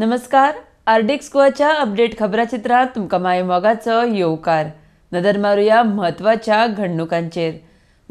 नमस्कार आर्डिक स्कोअरच्या अपडेट खबराचित्रात तुमका माय मोगाचो येवकार नदर मारुया म्हत्वाच्या घडणुकांचेर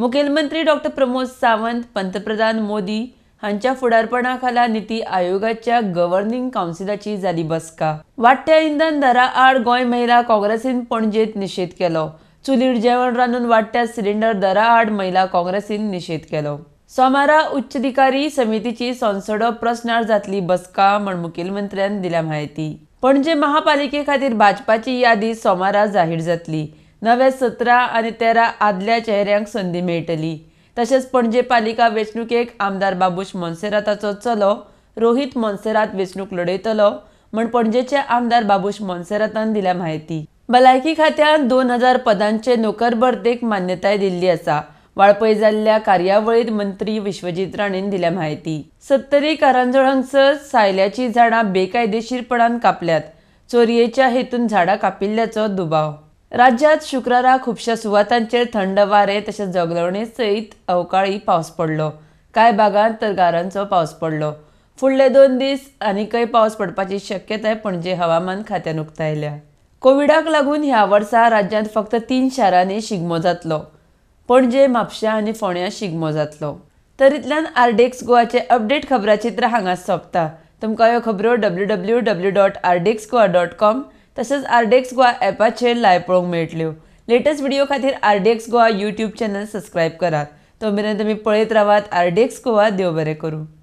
मुखेलमंत्री डॉक्टर प्रमोद सावंत पंतप्रधान मोदी हांच्या फुडारपणा खाला निती आयोगाच्या गव्हर्निंग कावन्सिलाची झाली बसका वाट्या इंधन दरा आड गोंय महिला काँग्रेसीन पणजेत निषेध केलो चुलीर जेवण रांदून वाडट्या सिलिंडर दरा आड महिला काँग्रेसीन निषेध केलो सोमारा अधिकारी समितीची संसद प्रस्नार जातली बसका म्हण मुखेलमंत्र्यान दिल्या माहिती पणजे महापालिके खातीर भाजपाची यादी सोमारा जाहीर जातली नव्या सतरा आणि तेरा आदल्या चेहऱ्यांक संधी मेळटली तशेंच पणजे पालिका वेंचणुकेक आमदार बाबूश मोन्सेराताचो चलो रोहित मोन्सेरात वेंचणूक लडयतलो म्हण पणजेचे आमदार बाबूश मोन्सेरातान दिल्या माहिती भलायकी खात्यान दोन हजार पदांचे नोकर भरतेक मान्यताय दिल्ली आसा वाळपय झालेल्या कार्यावळीत मंत्री विश्वजित राणेन दिल्या माहिती सत्तरी कारांजोळांसर सायल्याची झाडा बेकायदेशीरपणान कापल्यात चोरयेच्या हेतून झाडा कापिल्ल्याचो दुबाव राज्यात शुक्रारा खुबशा सुवातांचे थंड वारे तशेंच जगलवणे सयत अवकाळी पावस पडलो कांय भागांत तर गारांचो पावस पडलो फुडले दोन दीस आनीकय पावस पडपाची शक्यताय पणजे हवामान खात्यान उक्तायल्या कोविडाक लागून ह्या वर्सा राज्यांत फक्त तीन शारांनी शिगमो जातलो पणजे म्हापश्यां आनी फोण्या शिगमो जातलो तरीतल्यान आरडेक्स गोवाचे अपडेट खबराचित्र हांगा सोंपता तुमकां ह्यो खबरो W W W dot Ardex Goa dot com तशेंच आरडेक्स गोवा एपाचेर लायव्ह पळोवंक मेळटल्यो लेटेस्ट व्हिडियो खातीर Ardex Goa YouTube channel subscribe करात तो मेरेन तुमी पळयत रावात आरडेक्स गोवा देव बरें करूं